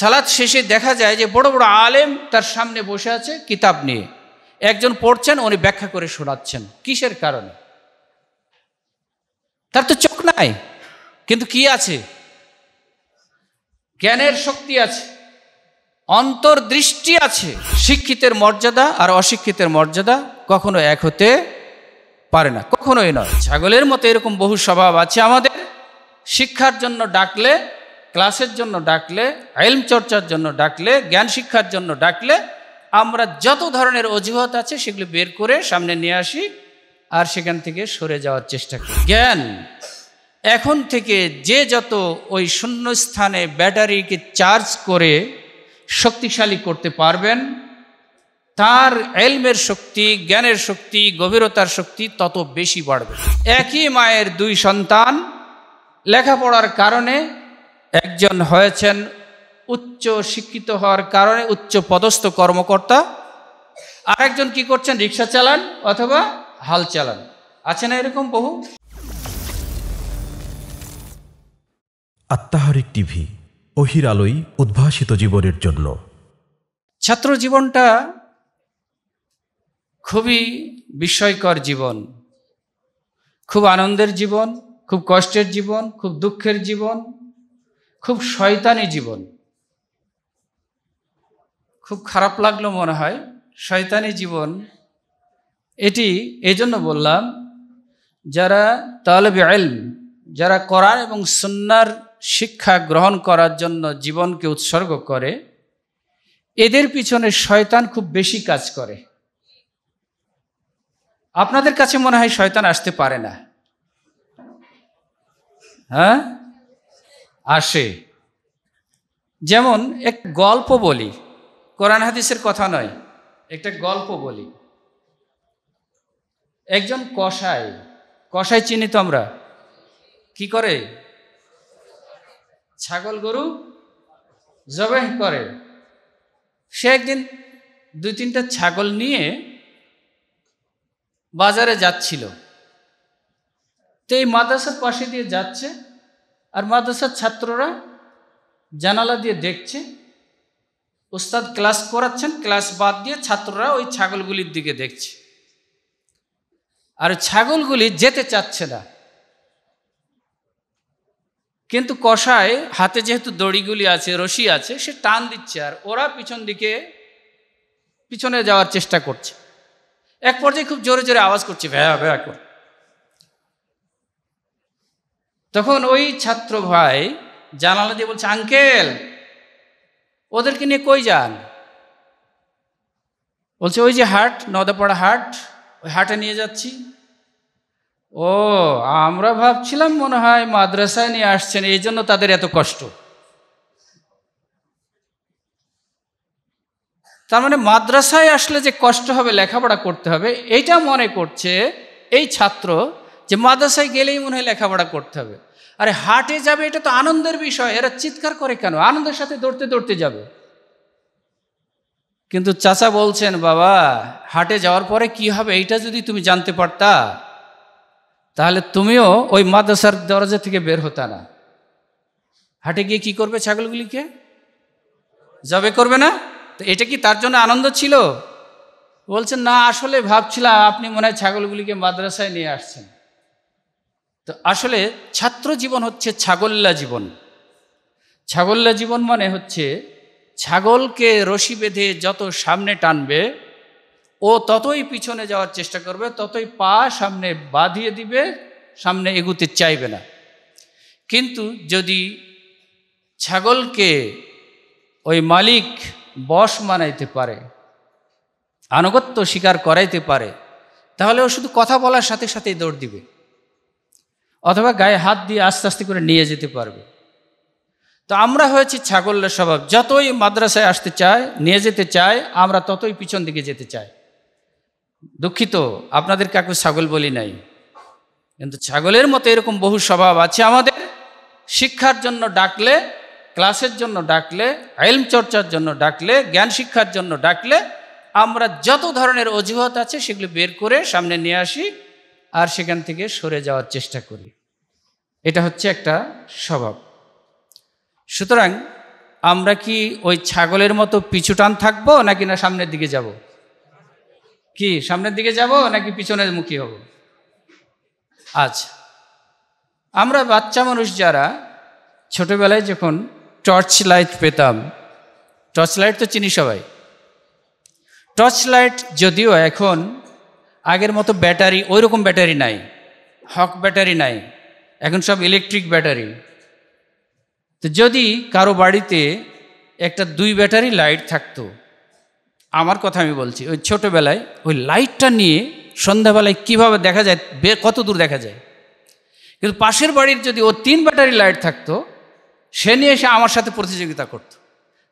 সালাদ শেষে দেখা যায় যে বড় বড় আলেম তার সামনে বসে আছে কিতাব নিয়ে একজন পড়ছেন উনি ব্যাখ্যা করে শোনাচ্ছেন কিসের কারণে তার তো চোখ নাই কিন্তু কি আছে জ্ঞানের শক্তি আছে অন্তর্দৃষ্টি আছে শিক্ষিতের মর্যাদা আর অশিক্ষিতের মর্যাদা কখনো এক হতে পারে না কখনোই নয় ছাগলের মতো এরকম বহু স্বভাব আছে আমাদের শিক্ষার জন্য ডাকলে ক্লাসের জন্য ডাকলে এলম চর্চার জন্য ডাকলে জ্ঞান শিক্ষার জন্য ডাকলে আমরা যত ধরনের অজুহাত আছে সেগুলি বের করে সামনে নিয়ে আসি আর সেখান থেকে সরে যাওয়ার চেষ্টা করি জ্ঞান এখন থেকে যে যত ওই শূন্য স্থানে ব্যাটারিকে চার্জ করে শক্তিশালী করতে পারবেন তার এলমের শক্তি জ্ঞানের শক্তি গভীরতার শক্তি তত বেশি বাড়বে একই মায়ের দুই সন্তান লেখাপড়ার কারণে একজন হয়েছেন উচ্চ শিক্ষিত হওয়ার কারণে উচ্চ পদস্থ কর্মকর্তা আরেকজন কি করছেন রিক্সা চালান অথবা হাল চালান আছে না এরকম বহু আত্মাহারিক টিভি অহির আলোই উদ্ভাসিত জীবনের জন্য ছাত্র জীবনটা খুবই বিস্ময়কর জীবন খুব আনন্দের জীবন খুব কষ্টের জীবন খুব দুঃখের জীবন খুব শয়তানি জীবন খুব খারাপ লাগলো মনে হয় শয়তানি জীবন এটি এই জন্য বললাম যারা তালেবে আল যারা করার এবং সন্ন্যার শিক্ষা গ্রহণ করার জন্য জীবনকে উৎসর্গ করে এদের পিছনে শয়তান খুব বেশি কাজ করে আপনাদের কাছে মনে হয় শয়তান আসতে পারে না হ্যাঁ আসে যেমন এক গল্প বলি কোরআন হাদিসের কথা নয় একটা গল্প বলি একজন কষাই কষাই চিনি তো আমরা কি করে ছাগল গরু জবে করে সে একদিন দুই তিনটা ছাগল নিয়ে বাজারে যাচ্ছিল তো এই মাদ্রাসার পাশে দিয়ে যাচ্ছে আর মাদ্রাসার ছাত্ররা জানালা দিয়ে দেখছে উস্তাদ ক্লাস করাচ্ছেন ক্লাস বাদ দিয়ে ছাত্ররা ওই ছাগলগুলির দিকে দেখছে আর ছাগলগুলি যেতে চাচ্ছে না কিন্তু কষায় হাতে যেহেতু দড়িগুলি আছে রশি আছে সে টান দিচ্ছে আর ওরা পিছন দিকে পিছনে যাওয়ার চেষ্টা করছে এক পর্যায়ে খুব জোরে জোরে আওয়াজ করছে ভ্যা ভ্যা করে তখন ওই ছাত্র ভাই জানালা দিয়ে বলছে আঙ্কেল ওদেরকে নিয়ে কই যান বলছে ওই যে হাট নদাপাড়া হাট ওই হাটে নিয়ে যাচ্ছি ও আমরা ভাবছিলাম মনে হয় মাদ্রাসায় নিয়ে আসছেন এই জন্য তাদের এত কষ্ট তার মানে মাদ্রাসায় আসলে যে কষ্ট হবে লেখাপড়া করতে হবে এইটা মনে করছে এই ছাত্র যে মাদ্রাসায় গেলেই মনে হয় লেখাপড়া করতে হবে আরে হাটে যাবে এটা তো আনন্দের বিষয় এরা চিৎকার করে কেন আনন্দের সাথে দৌড়তে দৌড়তে যাবে কিন্তু চাচা বলছেন বাবা হাটে যাওয়ার পরে কি হবে এইটা যদি তুমি জানতে পারতা তাহলে তুমিও ওই মাদ্রাসার দরজা থেকে বের হতা না হাটে গিয়ে কি করবে ছাগলগুলিকে জবে করবে না তো এটা কি তার জন্য আনন্দ ছিল বলছেন না আসলে ভাবছিলাম আপনি মনে হয় ছাগলগুলিকে মাদ্রাসায় নিয়ে আসছেন তো আসলে ছাত্র জীবন হচ্ছে ছাগল্লা জীবন ছাগল্লা জীবন মানে হচ্ছে ছাগলকে রশি বেঁধে যত সামনে টানবে ও ততই পিছনে যাওয়ার চেষ্টা করবে ততই পা সামনে বাঁধিয়ে দিবে সামনে এগুতে চাইবে না কিন্তু যদি ছাগলকে ওই মালিক বশ মানাইতে পারে আনুগত্য স্বীকার করাইতে পারে তাহলে ও শুধু কথা বলার সাথে সাথেই দৌড় দিবে অথবা গায়ে হাত দিয়ে আস্তে আস্তে করে নিয়ে যেতে পারবে তো আমরা হয়েছি ছাগলের স্বভাব যতই মাদ্রাসায় আসতে চায় নিয়ে যেতে চায় আমরা ততই পিছন দিকে যেতে চাই দুঃখিত আপনাদের কাকু ছাগল বলি নাই কিন্তু ছাগলের মতো এরকম বহু স্বভাব আছে আমাদের শিক্ষার জন্য ডাকলে ক্লাসের জন্য ডাকলে আইলম চর্চার জন্য ডাকলে জ্ঞান শিক্ষার জন্য ডাকলে আমরা যত ধরনের অজুহাত আছে সেগুলো বের করে সামনে নিয়ে আসি আর সেখান থেকে সরে যাওয়ার চেষ্টা করি এটা হচ্ছে একটা স্বভাব সুতরাং আমরা কি ওই ছাগলের মতো পিছুটান থাকবো নাকি না সামনের দিকে যাব কি সামনের দিকে যাব নাকি পিছনের মুখী হব আচ্ছা আমরা বাচ্চা মানুষ যারা ছোটবেলায় যখন টর্চ লাইট পেতাম টর্চ লাইট তো চিনি সবাই টর্চ লাইট যদিও এখন আগের মতো ব্যাটারি ওই রকম ব্যাটারি নাই হক ব্যাটারি নাই এখন সব ইলেকট্রিক ব্যাটারি তো যদি কারো বাড়িতে একটা দুই ব্যাটারি লাইট থাকতো আমার কথা আমি বলছি ওই ছোটোবেলায় ওই লাইটটা নিয়ে সন্ধ্যাবেলায় কিভাবে দেখা যায় কত দূর দেখা যায় কিন্তু পাশের বাড়ির যদি ও তিন ব্যাটারি লাইট থাকতো সে নিয়ে এসে আমার সাথে প্রতিযোগিতা করত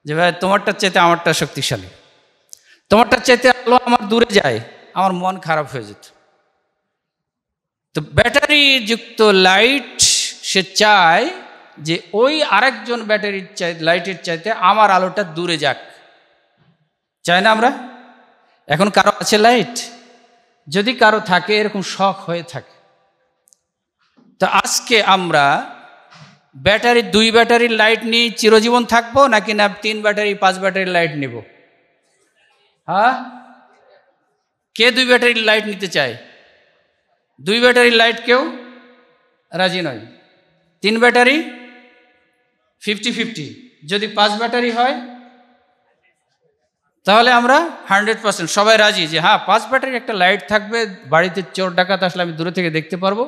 যে ভাই তোমারটা চাইতে আমারটা শক্তিশালী তোমারটা চাইতে আলো আমার দূরে যায় আমার মন খারাপ হয়ে যেত তো ব্যাটারি যুক্ত লাইট সে চায় যে ওই আরেকজন ব্যাটারির চাই লাইটের চাইতে আমার আলোটা দূরে যাক চাই না আমরা এখন কারো আছে লাইট যদি কারো থাকে এরকম শখ হয়ে থাকে তো আজকে আমরা ব্যাটারি দুই ব্যাটারির লাইট নিয়ে চিরজীবন থাকবো নাকি না তিন ব্যাটারি পাঁচ ব্যাটারির লাইট নেব হ্যাঁ কে দুই ব্যাটারির লাইট নিতে চায় দুই ব্যাটারির লাইট কেউ রাজি নয় তিন ব্যাটারি ফিফটি ফিফটি যদি পাঁচ ব্যাটারি হয় তাহলে আমরা হান্ড্রেড পার্সেন্ট সবাই রাজি যে হ্যাঁ পাঁচ ব্যাটারি একটা লাইট থাকবে বাড়িতে চোর ডাকাত আসলে আমি দূরে থেকে দেখতে পারবো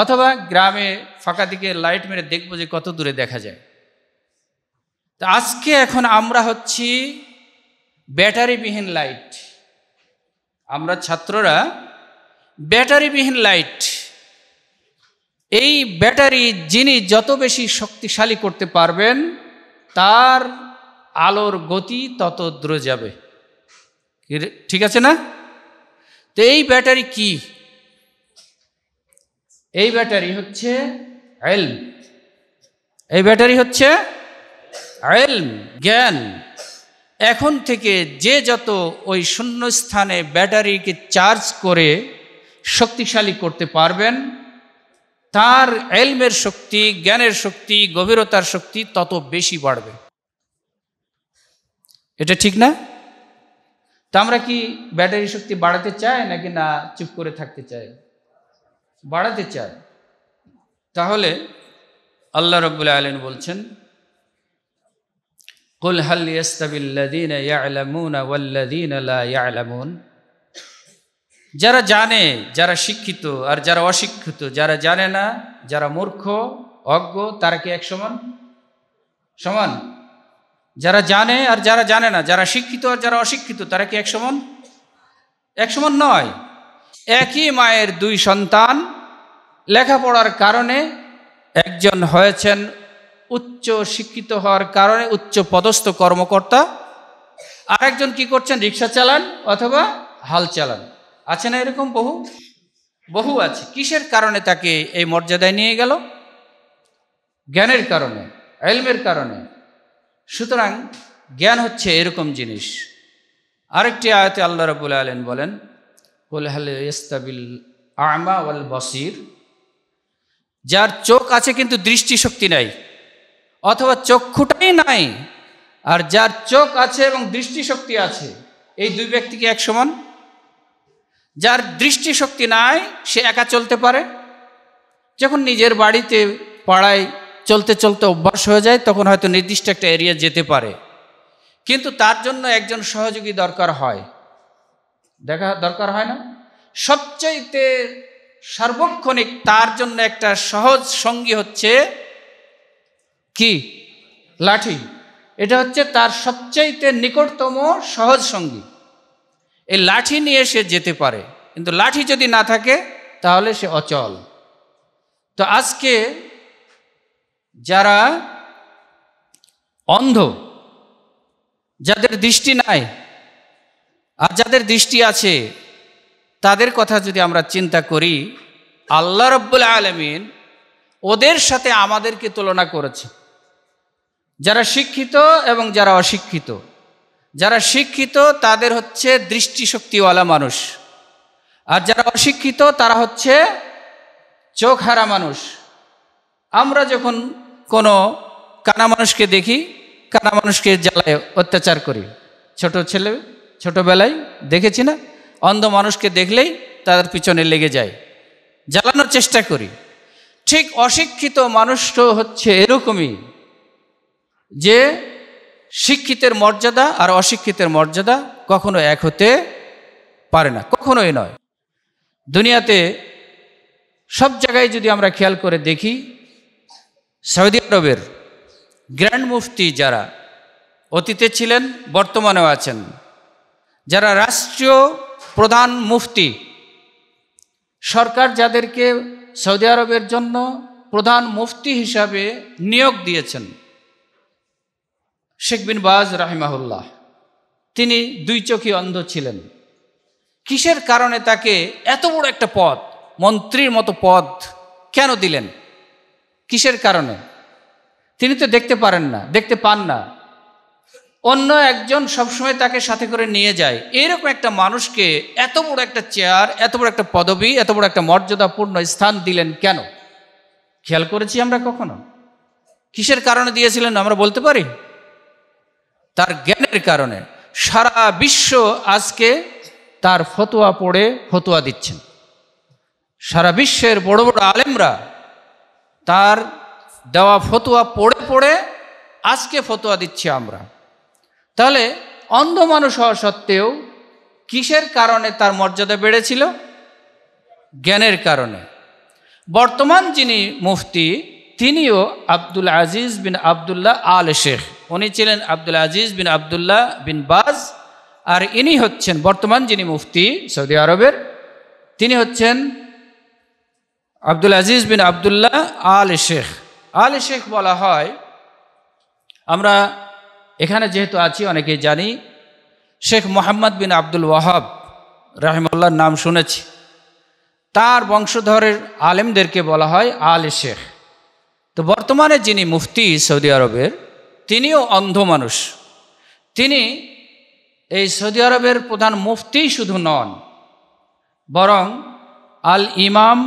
অথবা গ্রামে ফাঁকা দিকে লাইট মেরে দেখবো যে কত দূরে দেখা যায় তো আজকে এখন আমরা হচ্ছি ব্যাটারিবিহীন লাইট আমরা ছাত্ররা ব্যাটারিবিহীন লাইট এই ব্যাটারি যিনি যত বেশি শক্তিশালী করতে পারবেন তার আলোর গতি তত দূরে যাবে ঠিক আছে না তো এই ব্যাটারি কি এই ব্যাটারি হচ্ছে এলম এই ব্যাটারি হচ্ছে এলম জ্ঞান এখন থেকে যে যত ওই শূন্যস্থানে ব্যাটারিকে চার্জ করে শক্তিশালী করতে পারবেন তার এলমের শক্তি জ্ঞানের শক্তি গভীরতার শক্তি তত বেশি বাড়বে এটা ঠিক না তা আমরা কি ব্যাটারি শক্তি বাড়াতে চাই নাকি না চুপ করে থাকতে চাই বাড়াতে চাই তাহলে আল্লাহ রব্বুল আলম বলছেন قل هل يستوي الذين يعلمون والذين لا يعلمون যারা জানে যারা শিক্ষিত আর যারা অশিক্ষিত যারা জানে না যারা মূর্খ অজ্ঞ তারা কি এক সমান সমান যারা জানে আর যারা জানে না যারা শিক্ষিত আর যারা অশিক্ষিত তারা কি এক সমান এক সমান নয় একই মায়ের দুই সন্তান লেখাপড়ার কারণে একজন হয়েছেন উচ্চ শিক্ষিত হওয়ার কারণে উচ্চ পদস্থ কর্মকর্তা আরেকজন কি করছেন রিক্সা চালান অথবা হাল চালান আছে না এরকম বহু বহু আছে কিসের কারণে তাকে এই মর্যাদায় নিয়ে গেল জ্ঞানের কারণে এলমের কারণে সুতরাং জ্ঞান হচ্ছে এরকম জিনিস আরেকটি আয়তে আল্লাহ রবুল আলেন বলেন ইস্তাবিল আমা ওয়াল বসির যার চোখ আছে কিন্তু দৃষ্টিশক্তি নাই অথবা চক্ষুটাই নাই আর যার চোখ আছে এবং দৃষ্টিশক্তি আছে এই দুই ব্যক্তি কি এক সমান যার দৃষ্টিশক্তি নাই সে একা চলতে পারে যখন নিজের বাড়িতে পাড়ায় চলতে চলতে অভ্যাস হয়ে যায় তখন হয়তো নির্দিষ্ট একটা এরিয়া যেতে পারে কিন্তু তার জন্য একজন সহযোগী দরকার হয় দেখা দরকার হয় না সবচাইতে সার্বক্ষণিক তার জন্য একটা সহজ সঙ্গী হচ্ছে কি লাঠি এটা হচ্ছে তার সবচাইতে নিকটতম সহজ সঙ্গী এই লাঠি নিয়ে সে যেতে পারে কিন্তু লাঠি যদি না থাকে তাহলে সে অচল তো আজকে যারা অন্ধ যাদের দৃষ্টি নাই আর যাদের দৃষ্টি আছে তাদের কথা যদি আমরা চিন্তা করি আল্লাহ রব্বুল আলমিন ওদের সাথে আমাদেরকে তুলনা করেছে যারা শিক্ষিত এবং যারা অশিক্ষিত যারা শিক্ষিত তাদের হচ্ছে দৃষ্টিশক্তিওয়ালা মানুষ আর যারা অশিক্ষিত তারা হচ্ছে চোখ হারা মানুষ আমরা যখন কোনো কানা মানুষকে দেখি কানা মানুষকে জ্বালায় অত্যাচার করি ছোট ছেলে ছোটবেলায় দেখেছি না অন্ধ মানুষকে দেখলেই তাদের পিছনে লেগে যায় জ্বালানোর চেষ্টা করি ঠিক অশিক্ষিত মানুষ হচ্ছে এরকমই যে শিক্ষিতের মর্যাদা আর অশিক্ষিতের মর্যাদা কখনো এক হতে পারে না কখনোই নয় দুনিয়াতে সব জায়গায় যদি আমরা খেয়াল করে দেখি সৌদি আরবের গ্র্যান্ড মুফতি যারা অতীতে ছিলেন বর্তমানেও আছেন যারা রাষ্ট্রীয় প্রধান মুফতি সরকার যাদেরকে সৌদি আরবের জন্য প্রধান মুফতি হিসাবে নিয়োগ দিয়েছেন শেখ বিন বাজ রাহিমাহুল্লাহ তিনি দুই চোখে অন্ধ ছিলেন কিসের কারণে তাকে এত বড় একটা পদ মন্ত্রীর মতো পদ কেন দিলেন কিসের কারণে তিনি তো দেখতে পারেন না দেখতে পান না অন্য একজন সবসময় তাকে সাথে করে নিয়ে যায় এরকম একটা মানুষকে এত বড় একটা চেয়ার এত বড় একটা পদবি এত বড় একটা মর্যাদাপূর্ণ স্থান দিলেন কেন খেয়াল করেছি আমরা কখনো কিসের কারণে দিয়েছিলেন আমরা বলতে পারি তার জ্ঞানের কারণে সারা বিশ্ব আজকে তার ফতোয়া পড়ে ফতোয়া দিচ্ছেন সারা বিশ্বের বড় বড় আলেমরা তার দেওয়া ফতোয়া পড়ে পড়ে আজকে ফতোয়া দিচ্ছি আমরা তাহলে অন্ধ মানুষ হওয়া সত্ত্বেও কিসের কারণে তার মর্যাদা বেড়েছিল জ্ঞানের কারণে বর্তমান যিনি মুফতি তিনিও আব্দুল আজিজ বিন আবদুল্লাহ আল শেখ উনি ছিলেন আব্দুল আজিজ বিন আবদুল্লাহ বিন বাজ আর ইনি হচ্ছেন বর্তমান যিনি মুফতি সৌদি আরবের তিনি হচ্ছেন আব্দুল আজিজ বিন আবদুল্লাহ আল শেখ আল শেখ বলা হয় আমরা এখানে যেহেতু আছি অনেকেই জানি শেখ মোহাম্মদ বিন আব্দুল ওয়াহাব রাহিমুল্লাহর নাম শুনেছি তার বংশধরের আলেমদেরকে বলা হয় আল শেখ তো বর্তমানে যিনি মুফতি সৌদি আরবের তিনিও অন্ধ মানুষ তিনি এই সৌদি আরবের প্রধান মুফতি শুধু নন বরং আল ইমাম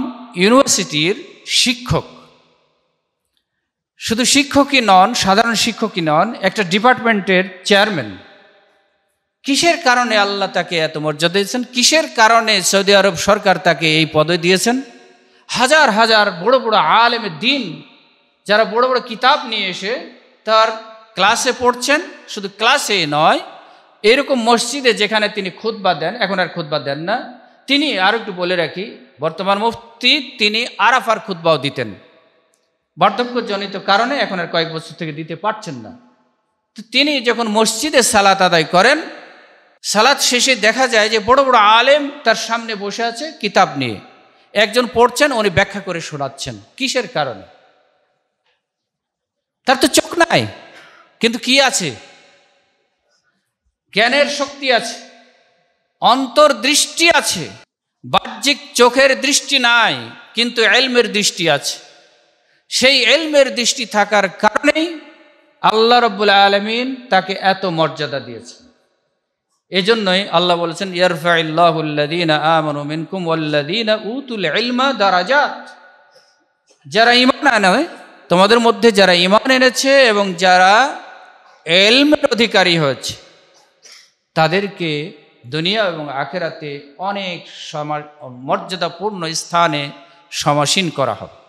ইউনিভার্সিটির শিক্ষক শুধু শিক্ষকই নন সাধারণ শিক্ষকই নন একটা ডিপার্টমেন্টের চেয়ারম্যান কিসের কারণে আল্লাহ তাকে এত মর্যাদা দিয়েছেন কিসের কারণে সৌদি আরব সরকার তাকে এই পদে দিয়েছেন হাজার হাজার বড় বড় আলেম দিন যারা বড় বড় কিতাব নিয়ে এসে তার ক্লাসে পড়ছেন শুধু ক্লাসে নয় এরকম মসজিদে যেখানে তিনি খুদ্া দেন এখন আর খুদ্া দেন না তিনি আর একটু বলে রাখি বর্তমান মুফতি তিনি আরাফার খুদ্বাও দিতেন বার্ধক্যজনিত কারণে এখন আর কয়েক বছর থেকে দিতে পারছেন না তিনি যখন মসজিদে সালাত আদায় করেন সালাত শেষে দেখা যায় যে বড় বড় আলেম তার সামনে বসে আছে কিতাব নিয়ে একজন পড়ছেন উনি ব্যাখ্যা করে শোনাচ্ছেন কিসের কারণে তার তো চোখ নাই কিন্তু কি আছে জ্ঞানের শক্তি আছে অন্তর্দৃষ্টি আছে বাহ্যিক চোখের দৃষ্টি নাই কিন্তু এলমের দৃষ্টি আছে সেই এলমের দৃষ্টি থাকার কারণেই আল্লাহ রব্বুল আলমিন তাকে এত মর্যাদা দিয়েছে এজন্যই আল্লাহ বলেছেন যারা ইমান আনে তোমাদের মধ্যে যারা ইমান এনেছে এবং যারা এলমের অধিকারী হচ্ছে তাদেরকে দুনিয়া এবং আখেরাতে অনেক সমা মর্যাদাপূর্ণ স্থানে সমাসীন করা হবে